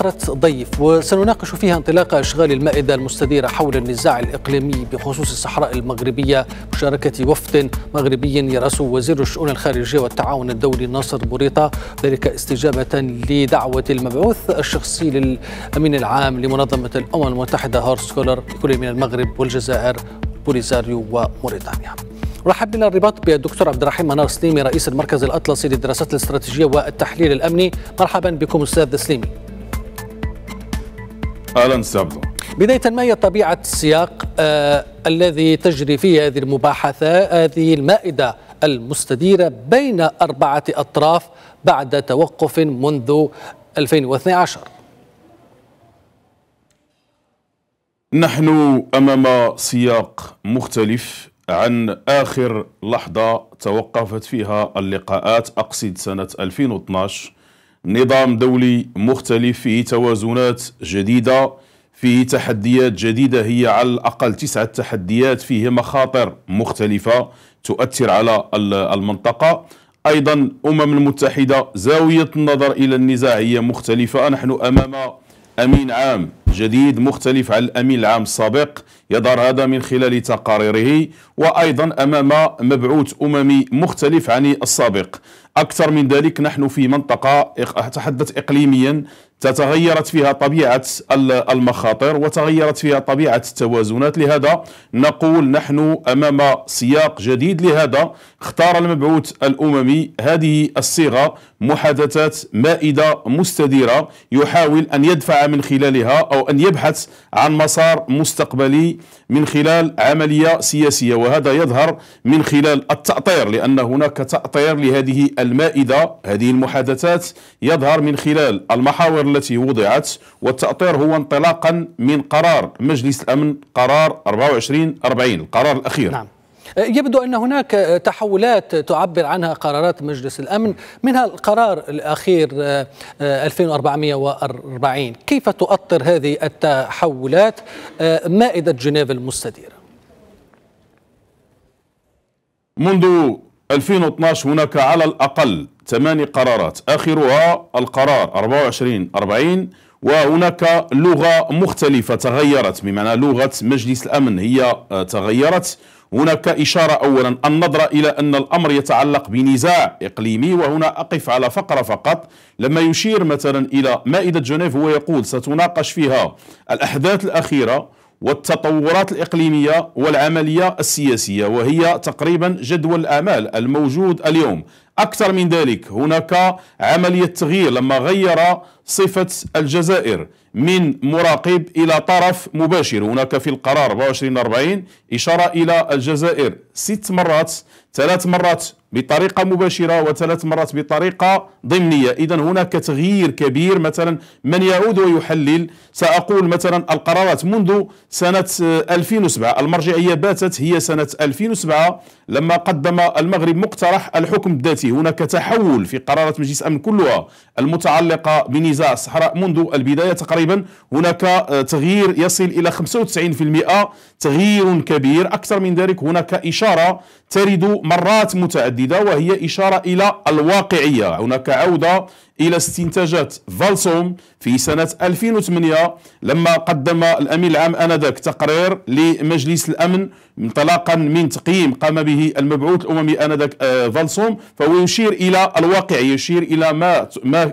فقرة ضيف وسنناقش فيها انطلاق أشغال المائدة المستديرة حول النزاع الإقليمي بخصوص الصحراء المغربية مشاركة وفد مغربي يرأسه وزير الشؤون الخارجية والتعاون الدولي ناصر بوريطة ذلك استجابة لدعوة المبعوث الشخصي للأمين العام لمنظمة الأمم المتحدة هارس كولر كل من المغرب والجزائر بوليزاريو وموريتانيا رحب بنا الرباط بالدكتور عبد الرحيم منار سليمي رئيس المركز الاطلسي للدراسات الاستراتيجيه والتحليل الامني مرحبا بكم استاذ سليمي اهلا استاذ بدايه ما هي طبيعه السياق آه الذي تجري فيه هذه المباحثه هذه المائده المستديره بين اربعه اطراف بعد توقف منذ 2012 نحن امام سياق مختلف عن اخر لحظه توقفت فيها اللقاءات اقصد سنه 2012 نظام دولي مختلف فيه توازنات جديدة فيه تحديات جديدة هي على الأقل تسعة تحديات فيه مخاطر مختلفة تؤثر على المنطقة أيضا أمم المتحدة زاوية النظر إلى النزاع هي مختلفة نحن أمام أمين عام جديد مختلف عن الأمين العام السابق يظهر هذا من خلال تقاريره وأيضا أمام مبعوث أممي مختلف عن السابق أكثر من ذلك نحن في منطقة أتحدث إقليميا تتغيرت فيها طبيعة المخاطر وتغيرت فيها طبيعة التوازنات لهذا نقول نحن أمام سياق جديد لهذا اختار المبعوث الأممي هذه الصيغة محادثات مائدة مستديرة يحاول أن يدفع من خلالها أو أن يبحث عن مسار مستقبلي من خلال عملية سياسية وهذا يظهر من خلال التأطير لأن هناك تأطير لهذه المائدة هذه المحادثات يظهر من خلال المحاور التي وضعت والتأطير هو انطلاقا من قرار مجلس الأمن قرار 24 40 القرار الأخير نعم. آه، يبدو أن هناك آه، تحولات تعبر عنها قرارات مجلس الأمن منها القرار الأخير 2440 آه، كيف تؤطر هذه التحولات مائدة جنيف المستديرة منذ 2012 هناك على الأقل ثماني قرارات آخرها القرار 2440 وهناك لغة مختلفة تغيرت بمعنى لغة مجلس الأمن هي تغيرت هناك إشارة أولا النظرة إلى أن الأمر يتعلق بنزاع إقليمي وهنا أقف على فقرة فقط لما يشير مثلا إلى مائدة جنيف هو يقول ستناقش فيها الأحداث الأخيرة والتطورات الإقليمية والعملية السياسية وهي تقريبا جدول الأعمال الموجود اليوم أكثر من ذلك هناك عملية تغيير لما غير صفة الجزائر من مراقب إلى طرف مباشر هناك في القرار 24 40 إشارة إلى الجزائر ست مرات ثلاث مرات بطريقة مباشرة وثلاث مرات بطريقة ضمنية إذا هناك تغيير كبير مثلا من يعود ويحلل سأقول مثلا القرارات منذ سنة 2007 المرجعية باتت هي سنة 2007 لما قدم المغرب مقترح الحكم الذاتي هناك تحول في قرارات مجلس أمن كلها المتعلقة بنزاع الصحراء منذ البداية تقريبا تقريبا هناك آه، تغيير يصل الى 95% تغيير كبير اكثر من ذلك هناك اشاره ترد مرات متعدده وهي اشاره الى الواقعيه هناك عوده الى استنتاجات فالسوم في سنه 2008 لما قدم الامين العام انذاك تقرير لمجلس الامن انطلاقا من تقييم قام به المبعوث الاممي انذاك آه، فالسوم فهو يشير الى الواقع يشير الى ما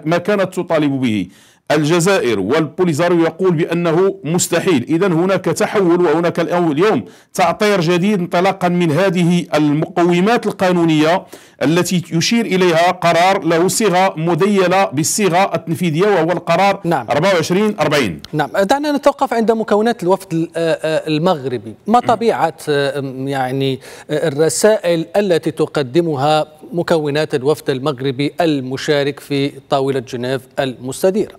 ما كانت تطالب به الجزائر والبوليزاريو يقول بأنه مستحيل إذا هناك تحول وهناك اليوم تعطير جديد انطلاقا من هذه المقومات القانونية التي يشير إليها قرار له صيغة مديلة بالصيغة التنفيذية وهو القرار نعم. 24 40 نعم دعنا نتوقف عند مكونات الوفد آه، آه، المغربي ما طبيعة يعني آه، الرسائل التي تقدمها مكونات الوفد المغربي المشارك في طاولة جنيف المستديرة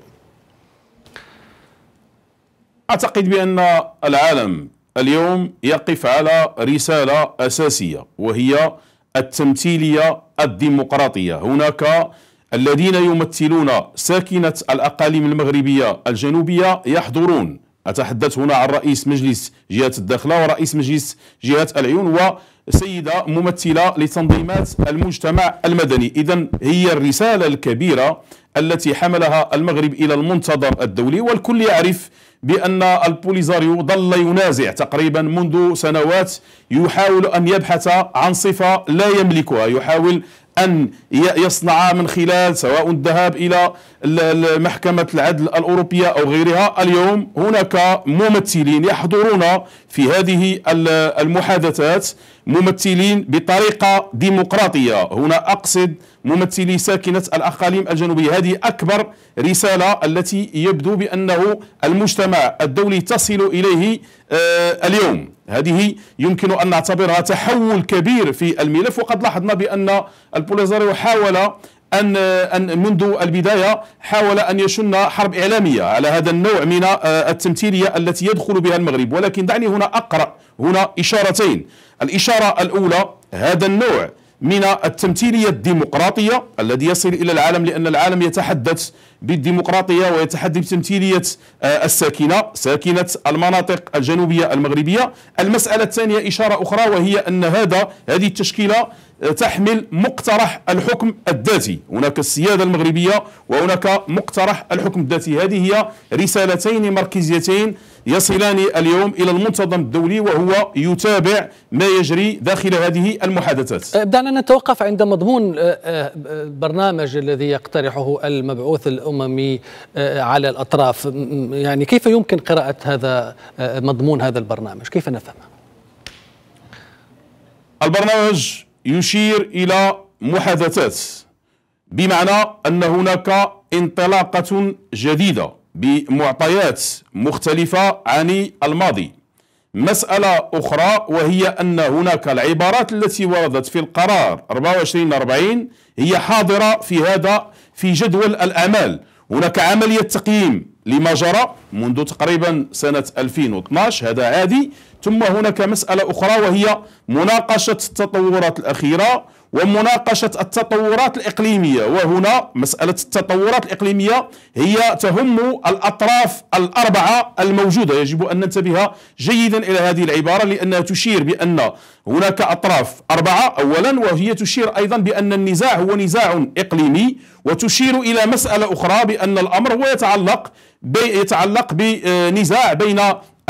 اعتقد بان العالم اليوم يقف على رساله اساسيه وهي التمثيليه الديمقراطيه هناك الذين يمثلون ساكنه الاقاليم المغربيه الجنوبيه يحضرون اتحدث هنا عن رئيس مجلس جهه الداخله ورئيس مجلس جهه العيون و سيدة ممثلة لتنظيمات المجتمع المدني إذا هي الرسالة الكبيرة التي حملها المغرب إلى المنتظر الدولي والكل يعرف بأن البوليزاريو ظل ينازع تقريبا منذ سنوات يحاول أن يبحث عن صفة لا يملكها يحاول أن يصنعا من خلال سواء الذهاب إلى محكمة العدل الأوروبية أو غيرها اليوم هناك ممثلين يحضرون في هذه المحادثات ممثلين بطريقة ديمقراطية هنا أقصد ممثلي ساكنة الأقاليم الجنوبية هذه أكبر رسالة التي يبدو بأنه المجتمع الدولي تصل إليه آه، اليوم هذه يمكن أن نعتبرها تحول كبير في الملف وقد لاحظنا بأن البوليزاريو حاول أن أن منذ البداية حاول أن يشن حرب إعلامية على هذا النوع من آه، التمثيلية التي يدخل بها المغرب ولكن دعني هنا أقرأ هنا إشارتين الإشارة الأولى هذا النوع من التمثيلية الديمقراطية الذي يصل إلى العالم لأن العالم يتحدث بالديمقراطية ويتحدث بتمثيلية آه، الساكنة ساكنة المناطق الجنوبية المغربية المسألة الثانية إشارة أخرى وهي أن هذا هذه التشكيلة تحمل مقترح الحكم الذاتي هناك السيادة المغربية وهناك مقترح الحكم الذاتي هذه هي رسالتين مركزيتين يصلان اليوم الى المنتظم الدولي وهو يتابع ما يجري داخل هذه المحادثات. دعنا نتوقف عند مضمون البرنامج آه، آه، الذي يقترحه المبعوث الاممي آه، على الاطراف، يعني كيف يمكن قراءه هذا مضمون هذا البرنامج؟ كيف نفهمه؟ البرنامج يشير إلى محادثات بمعنى أن هناك انطلاقة جديدة بمعطيات مختلفة عن الماضي مسألة أخرى وهي أن هناك العبارات التي وردت في القرار 2440 هي حاضرة في هذا في جدول الأعمال هناك عملية تقييم لما جرى منذ تقريبا سنة 2012 هذا عادي ثم هناك مسألة أخرى وهي مناقشة التطورات الأخيرة ومناقشة التطورات الإقليمية وهنا مسألة التطورات الإقليمية هي تهم الأطراف الأربعة الموجودة يجب أن ننتبه جيدا إلى هذه العبارة لأنها تشير بأن هناك أطراف أربعة أولا وهي تشير أيضا بأن النزاع هو نزاع إقليمي وتشير إلى مسألة أخرى بأن الأمر هو يتعلق بي يتعلق بنزاع بين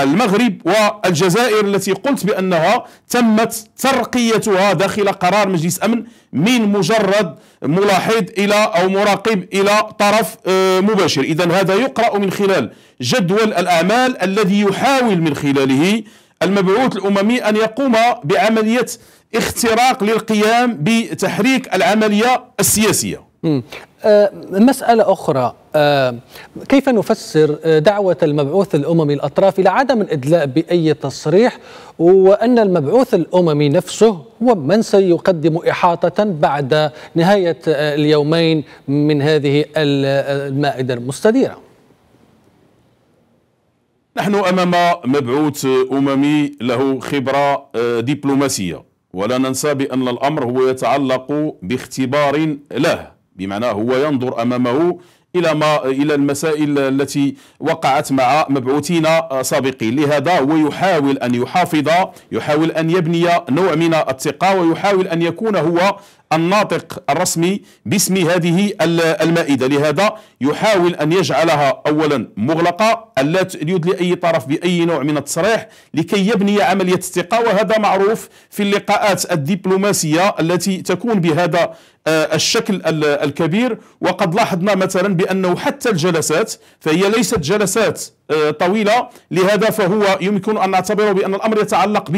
المغرب والجزائر التي قلت بأنها تمت ترقيتها داخل قرار مجلس أمن من مجرد ملاحظ إلى أو مراقب إلى طرف آه، مباشر إذا هذا يقرأ من خلال جدول الأعمال الذي يحاول من خلاله المبعوث الأممي أن يقوم بعملية اختراق للقيام بتحريك العملية السياسية آه، مسألة أخرى آه، كيف نفسر آه، دعوة المبعوث الأممي الأطراف إلى عدم الإدلاء بأي تصريح وأن المبعوث الأممي نفسه هو من سيقدم إحاطة بعد نهاية اليومين من هذه المائدة المستديرة نحن أمام مبعوث أممي له خبرة دبلوماسية ولا ننسى بأن الأمر هو يتعلق باختبار له بمعنى هو ينظر امامه الى ما الى المسائل التي وقعت مع مبعوثين سابقين لهذا هو يحاول ان يحافظ يحاول ان يبني نوع من الثقه ويحاول ان يكون هو الناطق الرسمي باسم هذه المائدة لهذا يحاول أن يجعلها أولا مغلقة ألا يدلي لأي طرف بأي نوع من التصريح لكي يبني عملية الثقة وهذا معروف في اللقاءات الدبلوماسية التي تكون بهذا آه، الشكل الكبير وقد لاحظنا مثلا بأنه حتى الجلسات فهي ليست جلسات آه، طويلة لهذا فهو يمكن أن نعتبره بأن الأمر يتعلق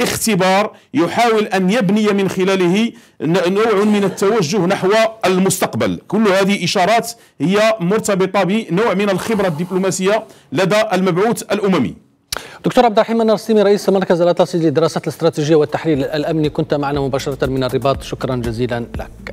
اختبار يحاول أن يبني من خلاله نوع من التوجه نحو المستقبل كل هذه إشارات هي مرتبطة بنوع من الخبرة الدبلوماسية لدى المبعوث الأممي دكتور عبد الرحيم النرسيمي رئيس مركز الأطلسي للدراسات الاستراتيجية والتحليل الأمني كنت معنا مباشرة من الرباط شكرا جزيلا لك